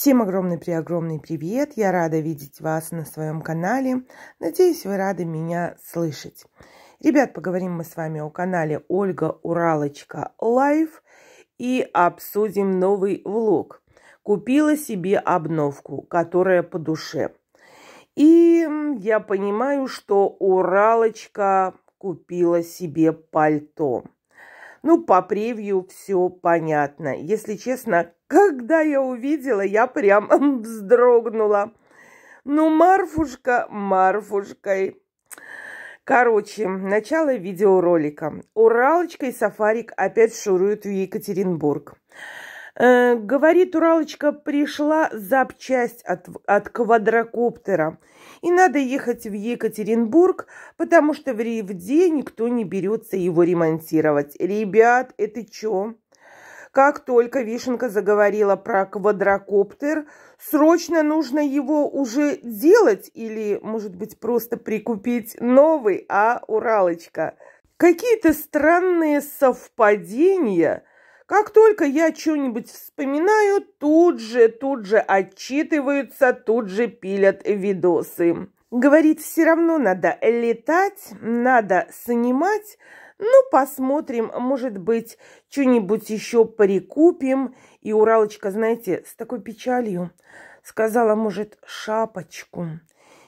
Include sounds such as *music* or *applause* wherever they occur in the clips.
Всем огромный-преогромный привет! Я рада видеть вас на своем канале. Надеюсь, вы рады меня слышать. Ребят, поговорим мы с вами о канале Ольга Уралочка Лайф и обсудим новый влог. Купила себе обновку, которая по душе. И я понимаю, что Уралочка купила себе пальто. Ну, по превью все понятно. Если честно, когда я увидела, я прям *laughs* вздрогнула. Ну, Марфушка Марфушкой. Короче, начало видеоролика. Уралочка и Сафарик опять шуруют в Екатеринбург. Э, говорит, Уралочка пришла запчасть от, от квадрокоптера. И надо ехать в Екатеринбург, потому что в Ревде никто не берется его ремонтировать. Ребят, это что? Как только Вишенка заговорила про квадрокоптер, срочно нужно его уже делать или, может быть, просто прикупить новый, а Уралочка? Какие-то странные совпадения – как только я что-нибудь вспоминаю, тут же, тут же отчитываются, тут же пилят видосы. Говорит, все равно надо летать, надо снимать. Ну, посмотрим, может быть, что-нибудь еще прикупим. И Уралочка, знаете, с такой печалью сказала, может, шапочку.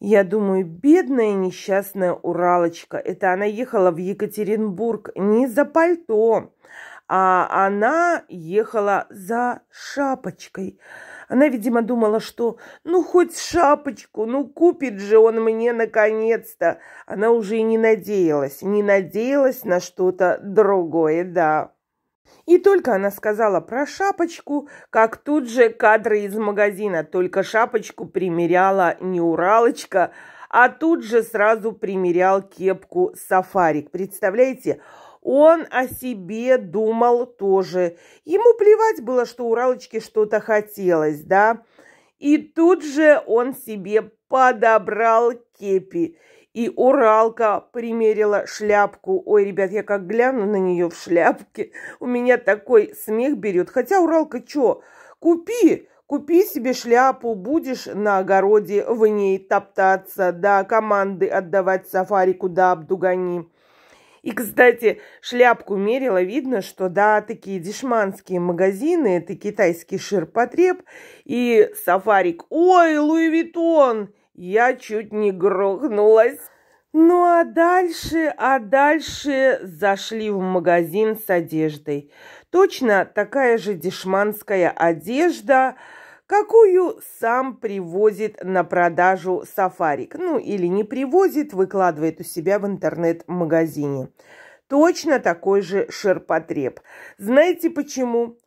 Я думаю, бедная несчастная Уралочка. Это она ехала в Екатеринбург не за пальто, а она ехала за шапочкой. Она, видимо, думала, что ну хоть шапочку, ну купит же он мне наконец-то. Она уже и не надеялась, не надеялась на что-то другое, да. И только она сказала про шапочку, как тут же кадры из магазина. Только шапочку примеряла не уралочка, а тут же сразу примерял кепку сафарик. Представляете, он о себе думал тоже. Ему плевать было, что Уралочке что-то хотелось, да? И тут же он себе подобрал кепи. И Уралка примерила шляпку. Ой, ребят, я как гляну на нее в шляпке, у меня такой смех берет. Хотя Уралка, что, купи, купи себе шляпу, будешь на огороде в ней топтаться, да, команды отдавать сафарику, да, обдугани. И, кстати, шляпку мерила, видно, что, да, такие дешманские магазины, это китайский ширпотреб и сафарик. Ой, Луи Виттон, Я чуть не грохнулась. Ну а дальше, а дальше зашли в магазин с одеждой. Точно такая же дешманская одежда – какую сам привозит на продажу сафарик. Ну, или не привозит, выкладывает у себя в интернет-магазине. Точно такой же ширпотреб. Знаете почему?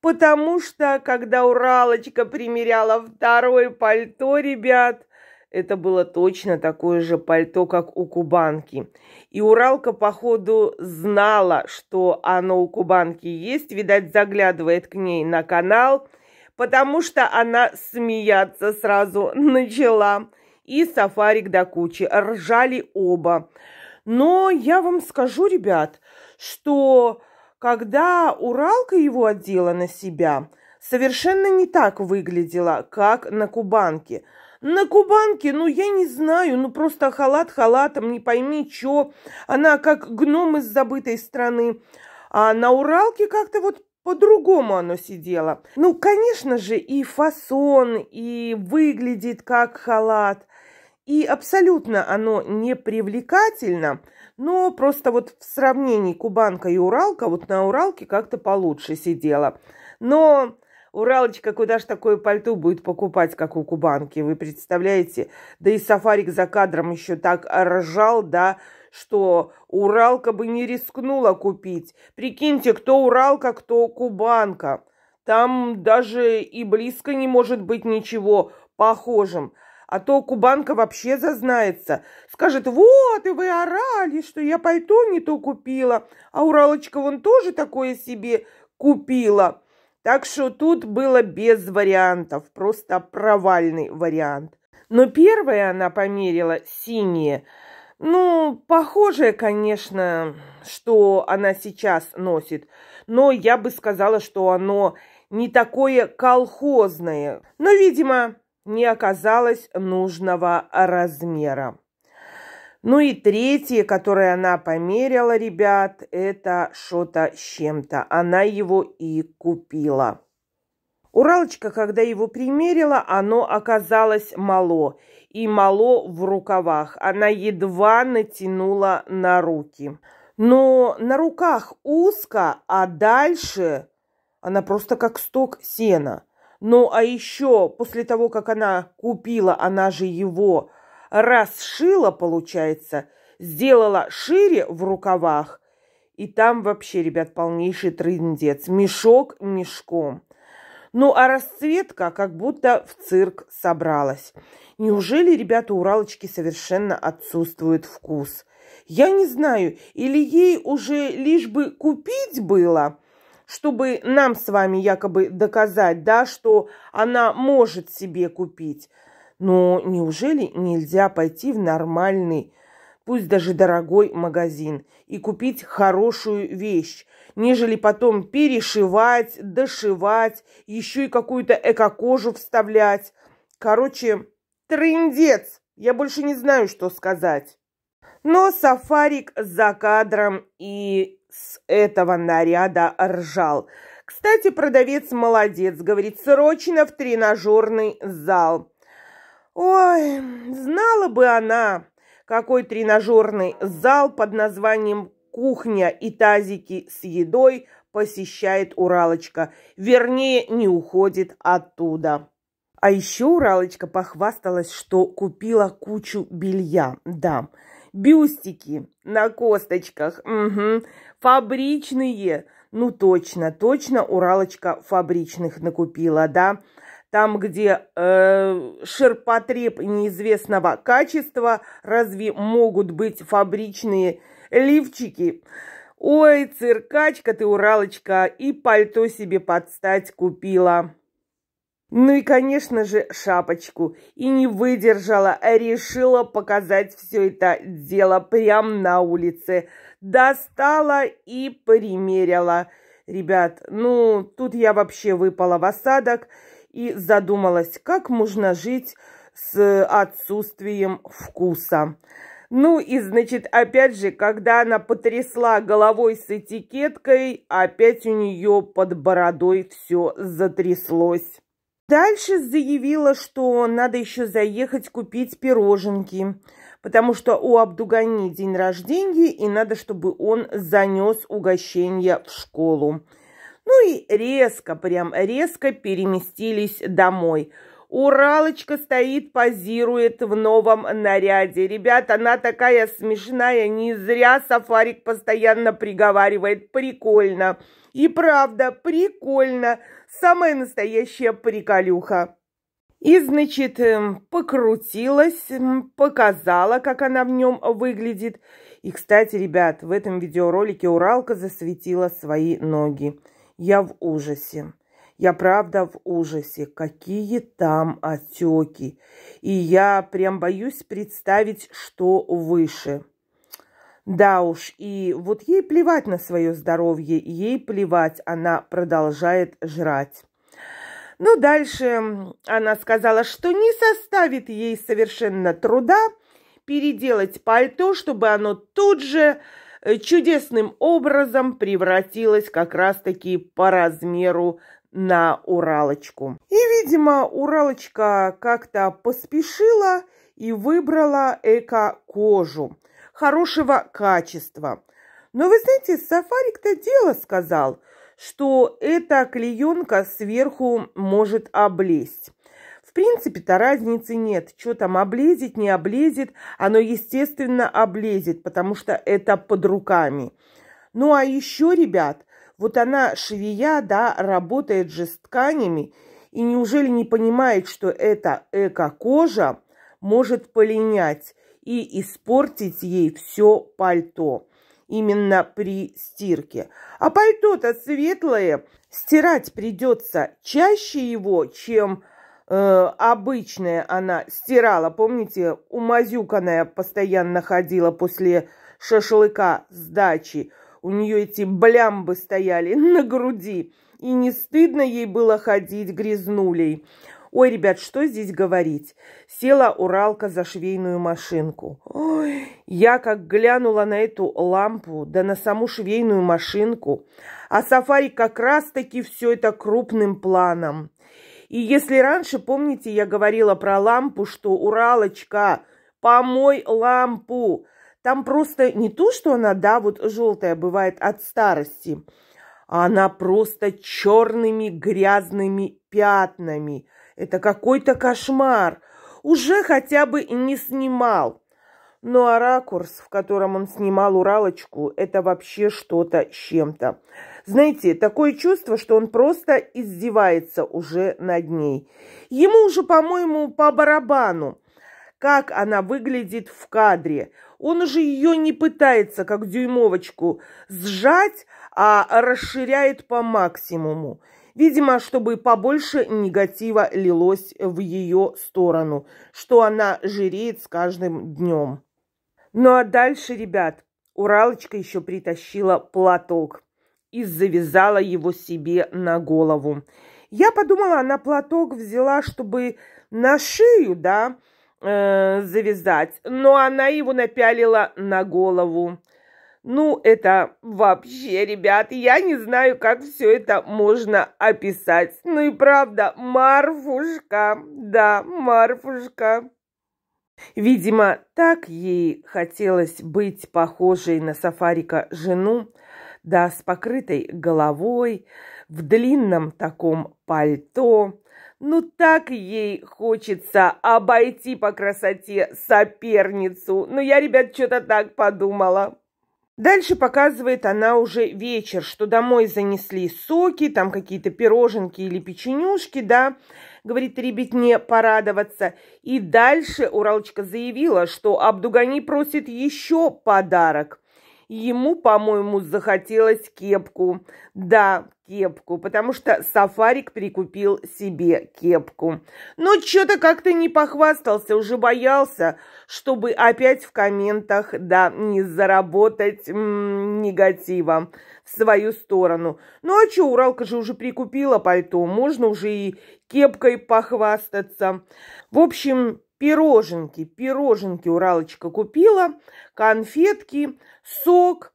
Потому что, когда Уралочка примеряла второе пальто, ребят, это было точно такое же пальто, как у кубанки. И Уралка, походу, знала, что оно у кубанки есть. Видать, заглядывает к ней на канал – потому что она смеяться сразу начала. И сафарик до кучи. Ржали оба. Но я вам скажу, ребят, что когда Уралка его одела на себя, совершенно не так выглядела, как на Кубанке. На Кубанке, ну, я не знаю, ну, просто халат халатом, не пойми, чё. Она как гном из забытой страны. А на Уралке как-то вот по-другому оно сидело. Ну, конечно же, и фасон, и выглядит как халат. И абсолютно оно не привлекательно, но просто вот в сравнении кубанка и уралка, вот на уралке как-то получше сидела. Но Уралочка, куда ж такое пальто будет покупать, как у кубанки, вы представляете? Да и сафарик за кадром еще так ржал, да, что Уралка бы не рискнула купить. Прикиньте, кто Уралка, кто Кубанка. Там даже и близко не может быть ничего похожим. А то Кубанка вообще зазнается. Скажет, вот, и вы орали, что я пальто не то купила. А Уралочка вон тоже такое себе купила. Так что тут было без вариантов, просто провальный вариант. Но первое она померила синее – ну, похожее, конечно, что она сейчас носит, но я бы сказала, что оно не такое колхозное, но, видимо, не оказалось нужного размера. Ну и третье, которое она померила, ребят, это что-то с чем-то. Она его и купила. Уралочка, когда его примерила, оно оказалось мало, и мало в рукавах. Она едва натянула на руки. Но на руках узко, а дальше она просто как сток сена. Ну, а еще после того, как она купила, она же его расшила, получается, сделала шире в рукавах. И там вообще, ребят, полнейший трындец. Мешок мешком. Ну а расцветка как будто в цирк собралась. Неужели ребята Уралочки совершенно отсутствует вкус? Я не знаю, или ей уже лишь бы купить было, чтобы нам с вами якобы доказать, да, что она может себе купить. Но неужели нельзя пойти в нормальный пусть даже дорогой магазин, и купить хорошую вещь, нежели потом перешивать, дошивать, еще и какую-то эко-кожу вставлять. Короче, трындец! Я больше не знаю, что сказать. Но сафарик за кадром и с этого наряда ржал. Кстати, продавец молодец, говорит, срочно в тренажерный зал. Ой, знала бы она, какой тренажерный зал под названием «Кухня и тазики с едой» посещает Уралочка. Вернее, не уходит оттуда. А еще Уралочка похвасталась, что купила кучу белья. Да, бюстики на косточках, угу. фабричные. Ну точно, точно Уралочка фабричных накупила, да там, где э, ширпотреб неизвестного качества, разве могут быть фабричные лифчики? Ой, циркачка ты, Уралочка, и пальто себе подстать купила. Ну и, конечно же, шапочку. И не выдержала, а решила показать все это дело прямо на улице. Достала и примерила. Ребят, ну, тут я вообще выпала в осадок – и задумалась, как можно жить с отсутствием вкуса. Ну и, значит, опять же, когда она потрясла головой с этикеткой, опять у нее под бородой все затряслось. Дальше заявила, что надо еще заехать купить пироженки, потому что у Абдугани день рождения, и надо, чтобы он занес угощение в школу. Ну и резко, прям резко переместились домой. Уралочка стоит, позирует в новом наряде. Ребят, она такая смешная, не зря Сафарик постоянно приговаривает. Прикольно. И правда, прикольно. Самая настоящая приколюха. И, значит, эм, покрутилась, показала, как она в нем выглядит. И, кстати, ребят, в этом видеоролике Уралка засветила свои ноги. Я в ужасе. Я правда в ужасе. Какие там отеки. И я прям боюсь представить, что выше. Да уж, и вот ей плевать на свое здоровье, ей плевать, она продолжает жрать. Ну дальше она сказала, что не составит ей совершенно труда переделать пальто, чтобы оно тут же Э, чудесным образом превратилась как раз-таки по размеру на Уралочку. И, видимо, Уралочка как-то поспешила и выбрала эко-кожу хорошего качества. Но вы знаете, сафарик-то дело сказал, что эта клеенка сверху может облезть. В принципе-то разницы нет, что там облезет, не облезет, оно, естественно, облезет, потому что это под руками. Ну, а еще, ребят, вот она, швея, да, работает же с тканями, и неужели не понимает, что эта эко-кожа может полинять и испортить ей все пальто именно при стирке. А пальто-то светлое, стирать придется чаще его, чем Э, обычная она стирала, помните, умазюканная постоянно ходила после шашлыка с дачи. У нее эти блямбы стояли *laughs* на груди, и не стыдно ей было ходить грязнулей. Ой, ребят, что здесь говорить? Села Уралка за швейную машинку. Ой, я как глянула на эту лампу, да на саму швейную машинку. А сафари как раз-таки все это крупным планом. И если раньше, помните, я говорила про лампу, что «Уралочка, помой лампу!» Там просто не то, что она, да, вот желтая бывает от старости, а она просто черными грязными пятнами. Это какой-то кошмар. Уже хотя бы не снимал. Ну а ракурс, в котором он снимал Уралочку, это вообще что-то с чем-то. Знаете, такое чувство, что он просто издевается уже над ней. Ему уже, по-моему, по барабану, как она выглядит в кадре. Он уже ее не пытается, как дюймовочку, сжать, а расширяет по максимуму. Видимо, чтобы побольше негатива лилось в ее сторону, что она жиреет с каждым днем. Ну а дальше, ребят, Уралочка еще притащила платок и завязала его себе на голову. Я подумала, она платок взяла, чтобы на шею, да, э, завязать, но она его напялила на голову. Ну, это вообще, ребят, я не знаю, как все это можно описать. Ну и правда, Марфушка, да, Марфушка. Видимо, так ей хотелось быть похожей на сафарика жену, да с покрытой головой, в длинном таком пальто. Ну так ей хочется обойти по красоте соперницу. Но ну, я, ребят, что-то так подумала. Дальше показывает она уже вечер, что домой занесли соки, там какие-то пироженки или печенюшки, да, говорит ребятне порадоваться. И дальше Уралочка заявила, что Абдугани просит еще подарок. Ему, по-моему, захотелось кепку. Да, кепку, потому что Сафарик прикупил себе кепку. Но что-то как-то не похвастался, уже боялся, чтобы опять в комментах, да, не заработать м -м, негатива в свою сторону. Ну а что, Уралка же уже прикупила пальто, можно уже и кепкой похвастаться. В общем, пироженки, пироженки Уралочка купила, конфетки, сок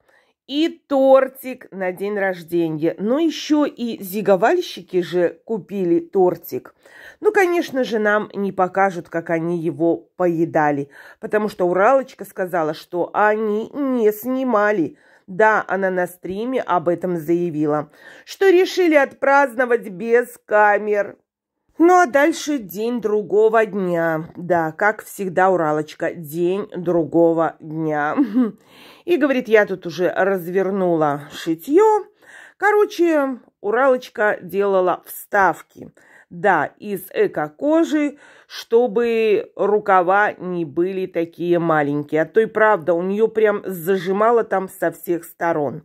и тортик на день рождения. Но ну, еще и зиговальщики же купили тортик. Ну, конечно же, нам не покажут, как они его поедали, потому что Уралочка сказала, что они не снимали. Да, она на стриме об этом заявила, что решили отпраздновать без камер. Ну а дальше день другого дня. Да, как всегда, Уралочка, день другого дня. *laughs* И говорит, я тут уже развернула шитье. Короче, Уралочка делала вставки. Да, из эко-кожи, чтобы рукава не были такие маленькие. А то и правда, у нее прям зажимало там со всех сторон.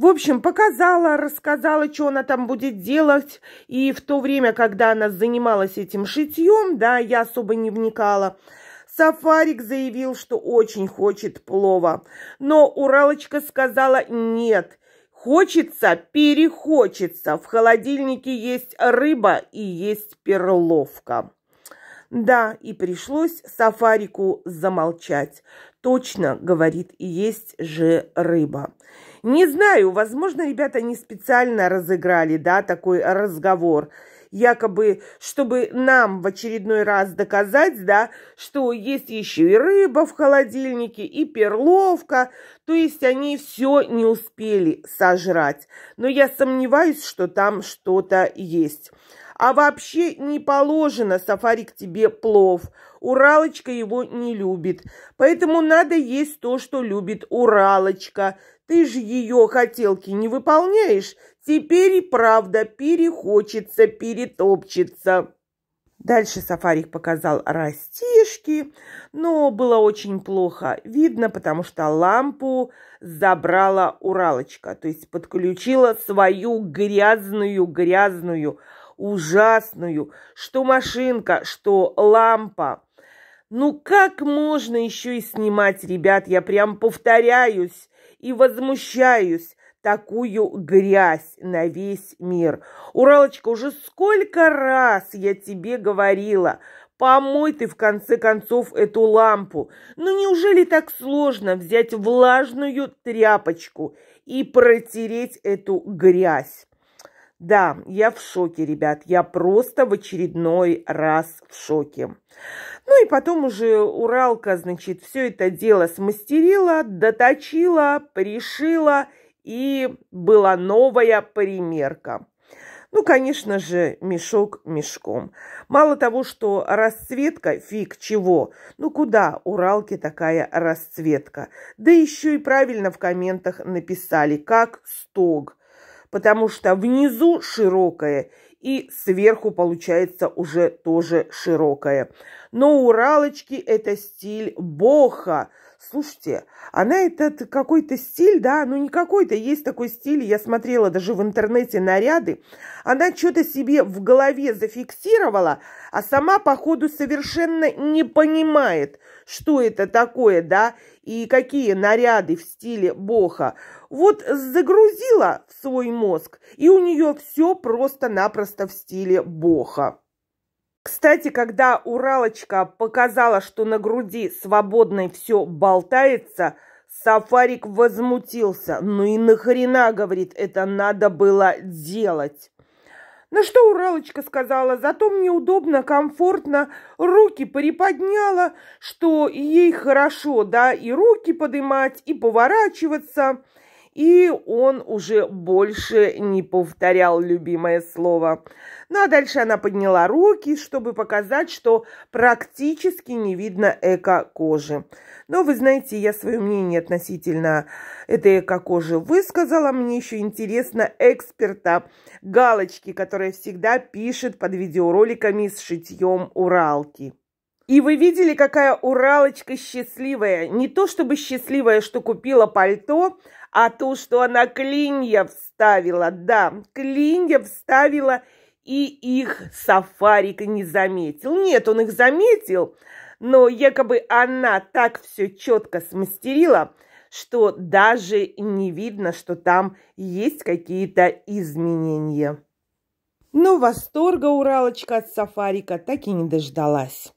В общем, показала, рассказала, что она там будет делать. И в то время, когда она занималась этим шитьем, да, я особо не вникала, Сафарик заявил, что очень хочет плова. Но Уралочка сказала «нет». Хочется, перехочется. В холодильнике есть рыба и есть перловка. Да, и пришлось Сафарику замолчать. Точно, говорит, есть же рыба. Не знаю, возможно, ребята не специально разыграли, да, такой разговор якобы, чтобы нам в очередной раз доказать, да, что есть еще и рыба в холодильнике, и перловка, то есть они все не успели сожрать. Но я сомневаюсь, что там что-то есть. А вообще не положено, Сафарик, тебе плов. Уралочка его не любит. Поэтому надо есть то, что любит Уралочка. Ты же ее хотелки не выполняешь, теперь и правда перехочется, перетопчется. Дальше Сафарик показал растишки, но было очень плохо видно, потому что лампу забрала Уралочка, то есть подключила свою грязную, грязную, ужасную, что машинка, что лампа. Ну как можно еще и снимать, ребят, я прям повторяюсь, и возмущаюсь такую грязь на весь мир. Уралочка, уже сколько раз я тебе говорила, помой ты в конце концов эту лампу. Ну неужели так сложно взять влажную тряпочку и протереть эту грязь? Да, я в шоке, ребят. Я просто в очередной раз в шоке. Ну и потом уже Уралка, значит, все это дело смастерила, доточила, пришила, и была новая примерка. Ну, конечно же, мешок мешком. Мало того, что расцветка, фиг чего, ну куда Уралке такая расцветка? Да еще и правильно в комментах написали, как стог потому что внизу широкое и сверху получается уже тоже широкое. Но уралочки – это стиль боха – Слушайте, она этот какой-то стиль, да, ну не какой-то, есть такой стиль, я смотрела даже в интернете наряды, она что-то себе в голове зафиксировала, а сама, походу, совершенно не понимает, что это такое, да, и какие наряды в стиле Боха. Вот загрузила в свой мозг, и у нее все просто-напросто в стиле Боха. Кстати, когда Уралочка показала, что на груди свободной все болтается, Сафарик возмутился. Ну и нахрена, говорит, это надо было делать? На что Уралочка сказала, зато мне удобно, комфортно, руки приподняла, что ей хорошо, да, и руки поднимать, и поворачиваться и он уже больше не повторял любимое слово. Ну а дальше она подняла руки, чтобы показать, что практически не видно эко-кожи. Но вы знаете, я свое мнение относительно этой эко-кожи высказала. Мне еще интересно эксперта галочки, которая всегда пишет под видеороликами с шитьем Уралки. И вы видели, какая Уралочка счастливая. Не то чтобы счастливая, что купила пальто, а ту, что она клинья вставила, да, клинья вставила, и их Сафарик не заметил. Нет, он их заметил, но якобы она так все четко смастерила, что даже не видно, что там есть какие-то изменения. Но ну, восторга Уралочка от Сафарика так и не дождалась.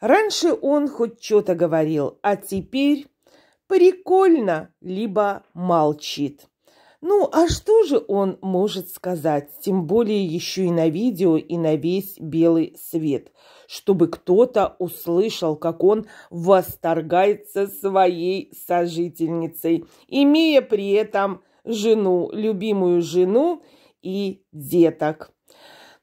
Раньше он хоть что-то говорил, а теперь прикольно, либо молчит. Ну, а что же он может сказать, тем более еще и на видео, и на весь белый свет, чтобы кто-то услышал, как он восторгается своей сожительницей, имея при этом жену, любимую жену и деток.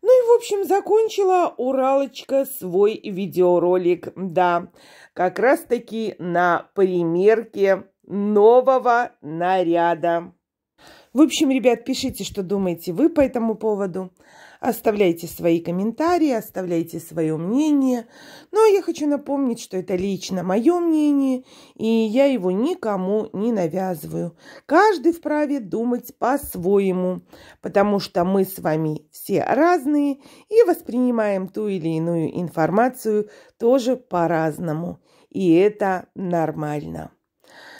Ну и, в общем, закончила Уралочка свой видеоролик, да как раз-таки на примерке нового наряда. В общем, ребят, пишите, что думаете вы по этому поводу. Оставляйте свои комментарии, оставляйте свое мнение. Но я хочу напомнить, что это лично мое мнение, и я его никому не навязываю. Каждый вправе думать по-своему, потому что мы с вами все разные и воспринимаем ту или иную информацию тоже по-разному. И это нормально.